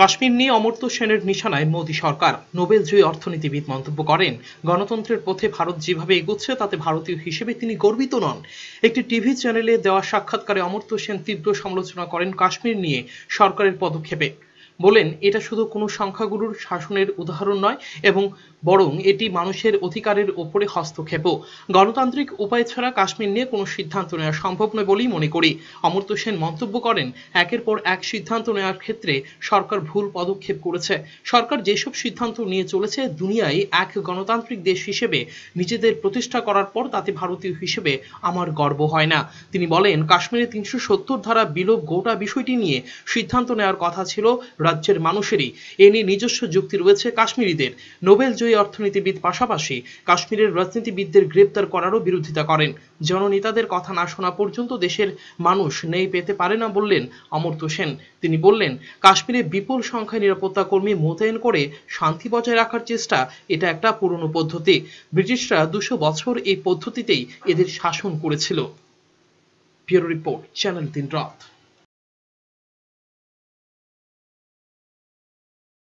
কাশ্মীর নিয়ে অমর্ত্য সেনের নিশানায় মোদী সরকার নোবেল জয়ী অর্থনীতিবিদ মন্তব্য করেন গণতন্ত্রের পথে ভারত যেভাবে এগোচ্ছে তাতে ভারতীয় হিসেবে তিনি গর্বিত নন একটি টিভি চ্যানেলে দেওয়া সাক্ষাৎকারে অমর্ত্য সেন তীব্র সমালোচনা করেন কাশ্মীর নিয়ে সরকারের পদক্ষেপে বলেন এটা শুধু কোনো সংখ্যাগুরুর শাসনের উদাহরণ নয় এবং বরং এটি মানুষের অধিকারের ওপরে হস্তক্ষেপও গণতান্ত্রিক উপায় ছাড়া কাশ্মীর নিয়ে কোনো সিদ্ধান্ত নেওয়া সম্ভব নয় বলেই মনে করি অমর্ত সেন মন্তব্য করেন একের পর এক সিদ্ধান্ত নেওয়ার ক্ষেত্রে সরকার ভুল পদক্ষেপ করেছে সরকার যেসব সিদ্ধান্ত নিয়ে চলেছে দুনিয়ায় এক গণতান্ত্রিক দেশ হিসেবে নিজেদের প্রতিষ্ঠা করার পর তাতে ভারতীয় হিসেবে আমার গর্ব হয় না তিনি বলেন কাশ্মীরে তিনশো সত্তর ধারা বিলোপ গোটা বিষয়টি নিয়ে সিদ্ধান্ত নেওয়ার কথা ছিল রাজ্যের মানুষেরই এ নিয়ে নিজস্ব যুক্তি রয়েছে কাশ্মীরিদের নোবেল জয়ী অর্থনীতিবিদ পাশাপাশি কাশ্মীরের রাজনীতিবিদদের গ্রেপ্তার করারও বিরোধিতা করেন জননেতাদের কথা না শোনা পর্যন্ত দেশের মানুষ নেই পেতে পারে না বললেন অমর্ত্য সেন তিনি বললেন কাশ্মীরে বিপুল সংখ্যায় নিরাপত্তা কর্মী মোতায়েন করে শান্তি বজায় রাখার চেষ্টা এটা একটা পুরনো পদ্ধতি ব্রিটিশরা দুশো বছর এই পদ্ধতিতেই এদের শাসন করেছিল ব্যুরো রিপোর্ট চ্যানেল তিন রাত